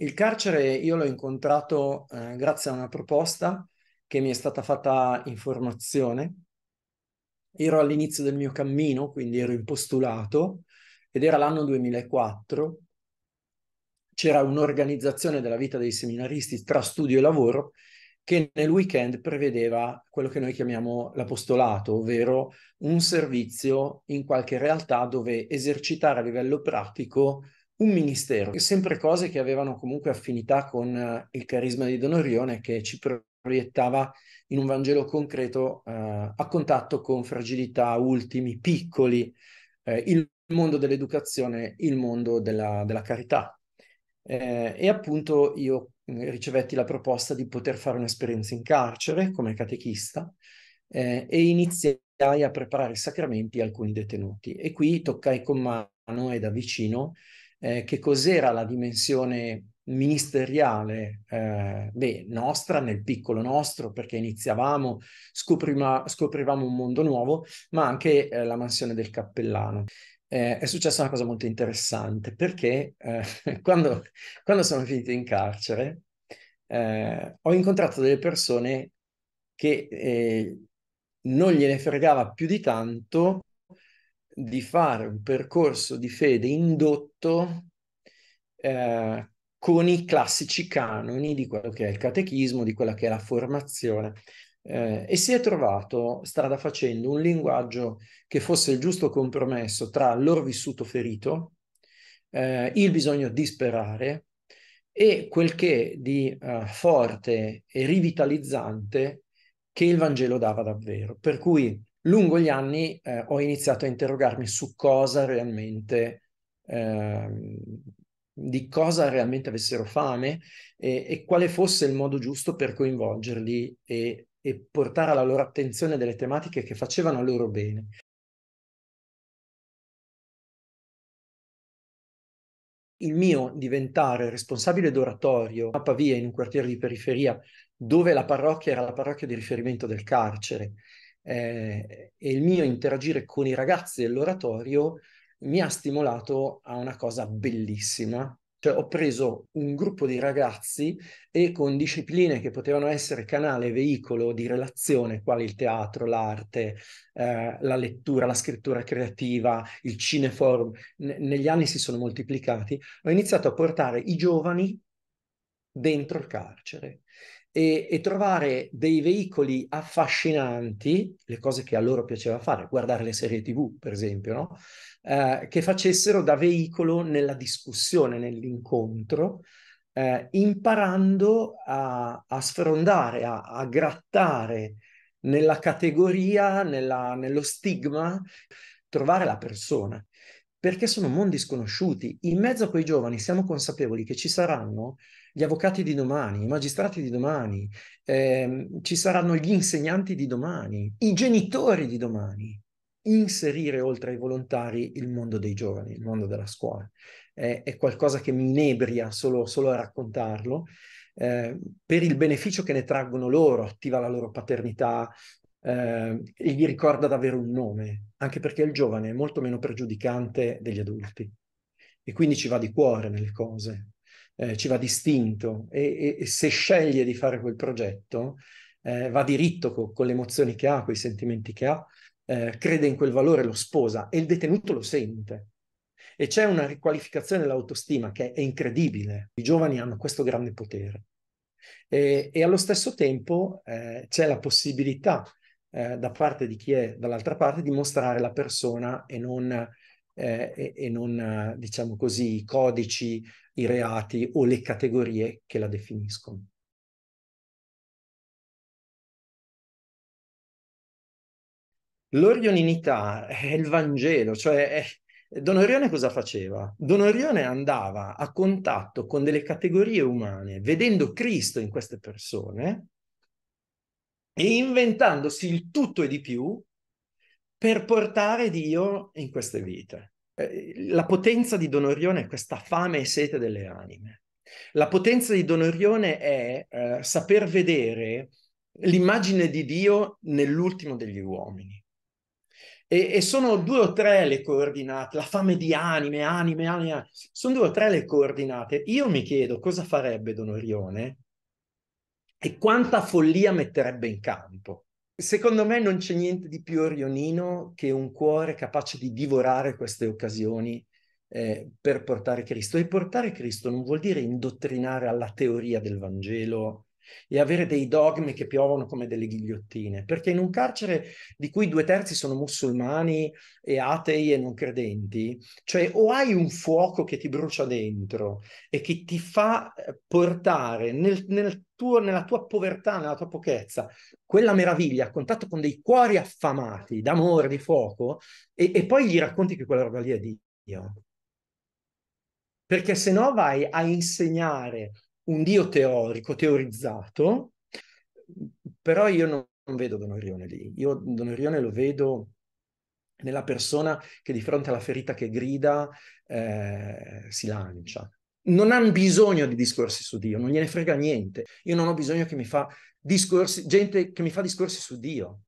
Il carcere io l'ho incontrato eh, grazie a una proposta che mi è stata fatta in formazione. Ero all'inizio del mio cammino, quindi ero impostulato, ed era l'anno 2004. C'era un'organizzazione della vita dei seminaristi tra studio e lavoro che nel weekend prevedeva quello che noi chiamiamo l'apostolato, ovvero un servizio in qualche realtà dove esercitare a livello pratico un ministero, sempre cose che avevano comunque affinità con eh, il carisma di Don Orione che ci proiettava in un Vangelo concreto eh, a contatto con fragilità, ultimi, piccoli, eh, il mondo dell'educazione, il mondo della, della carità. Eh, e appunto io mm, ricevetti la proposta di poter fare un'esperienza in carcere come catechista eh, e iniziai a preparare i sacramenti a alcuni detenuti e qui toccai con mano e da vicino eh, che cos'era la dimensione ministeriale eh, beh, nostra, nel piccolo nostro, perché iniziavamo, scoprima, scoprivamo un mondo nuovo, ma anche eh, la mansione del cappellano. Eh, è successa una cosa molto interessante, perché eh, quando, quando, sono finito in carcere eh, ho incontrato delle persone che eh, non gliene fregava più di tanto di fare un percorso di fede indotto eh, con i classici canoni di quello che è il catechismo, di quella che è la formazione. Eh, e si è trovato, strada facendo, un linguaggio che fosse il giusto compromesso tra l'or vissuto ferito, eh, il bisogno di sperare e quel che di uh, forte e rivitalizzante che il Vangelo dava davvero. Per cui lungo gli anni eh, ho iniziato a interrogarmi su cosa realmente, eh, di cosa realmente avessero fame e, e, quale fosse il modo giusto per coinvolgerli e, e portare alla loro attenzione delle tematiche che facevano a loro bene. il mio diventare responsabile d'oratorio a Pavia in un quartiere di periferia dove la parrocchia era la parrocchia di riferimento del carcere eh, e il mio interagire con i ragazzi dell'oratorio mi ha stimolato a una cosa bellissima. Cioè, ho preso un gruppo di ragazzi e con discipline che potevano essere canale, veicolo di relazione, quali il teatro, l'arte, eh, la lettura, la scrittura creativa, il cineforum, N- negli anni si sono moltiplicati, ho iniziato a portare i giovani dentro il carcere e, e, trovare dei veicoli affascinanti, le cose che a loro piaceva fare, guardare le serie tv per esempio, no? eh, che facessero da veicolo nella discussione, nell'incontro, eh, imparando a, a sfrondare, a, a, grattare nella categoria, nella, nello stigma, trovare la persona perché sono mondi sconosciuti. In mezzo a quei giovani siamo consapevoli che ci saranno gli avvocati di domani, i magistrati di domani, ehm, ci saranno gli insegnanti di domani, i genitori di domani. Inserire oltre ai volontari il mondo dei giovani, il mondo della scuola. Eh, è qualcosa che mi inebria solo, solo a raccontarlo, eh, per il beneficio che ne traggono loro, attiva la loro paternità, eh, e gli ricorda davvero un nome, anche perché il giovane è molto meno pregiudicante degli adulti e quindi ci va di cuore nelle cose eh, ci va distinto e, e, e, se sceglie di fare quel progetto eh, va diritto co- con le emozioni che ha, con i sentimenti che ha, eh, crede in quel valore, lo sposa e il detenuto lo sente. E c'è una riqualificazione dell'autostima che è, incredibile. I giovani hanno questo grande potere. E, e allo stesso tempo eh, c'è la possibilità eh, da parte di chi è dall'altra parte di mostrare la persona e non eh, e, e, non, eh, diciamo così, i codici, i reati o le categorie che la definiscono. L'orioninità è il Vangelo, cioè eh, Don Orione cosa faceva? Don Orione andava a contatto con delle categorie umane, vedendo Cristo in queste persone e inventandosi il tutto e di più per portare Dio in queste vite. Eh, la potenza di Don Orione è questa fame e sete delle anime. La potenza di Don Orione è eh, saper vedere l'immagine di Dio nell'ultimo degli uomini. E, e, sono due o tre le coordinate, la fame di anime, anime, anime, sono due o tre le coordinate. Io mi chiedo cosa farebbe Don Orione e quanta follia metterebbe in campo Secondo me non c'è niente di più orionino che un cuore capace di divorare queste occasioni eh, per portare Cristo. E portare Cristo non vuol dire indottrinare alla teoria del Vangelo e avere dei dogmi che piovono come delle ghigliottine, perché in un carcere di cui due terzi sono musulmani e atei e non credenti, cioè o hai un fuoco che ti brucia dentro e che ti fa eh, portare nel, nel tuo, nella tua povertà, nella tua pochezza, quella meraviglia a contatto con dei cuori affamati d'amore, di fuoco, e, e poi gli racconti che quella roba lì è Dio perché se no vai a insegnare un Dio teorico, teorizzato, però io non, non vedo Don Orione lì. Io Don Orione lo vedo nella persona che di fronte alla ferita che grida eh, si lancia. Non hanno bisogno di discorsi su Dio, non gliene frega niente. Io non ho bisogno che mi fa discorsi, gente che mi fa discorsi su Dio.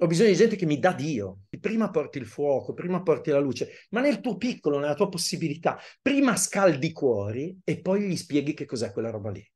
Ho bisogno di gente che mi dà Dio. Prima porti il fuoco, prima porti la luce, ma nel tuo piccolo, nella tua possibilità, prima scaldi i cuori e poi gli spieghi che cos'è quella roba lì.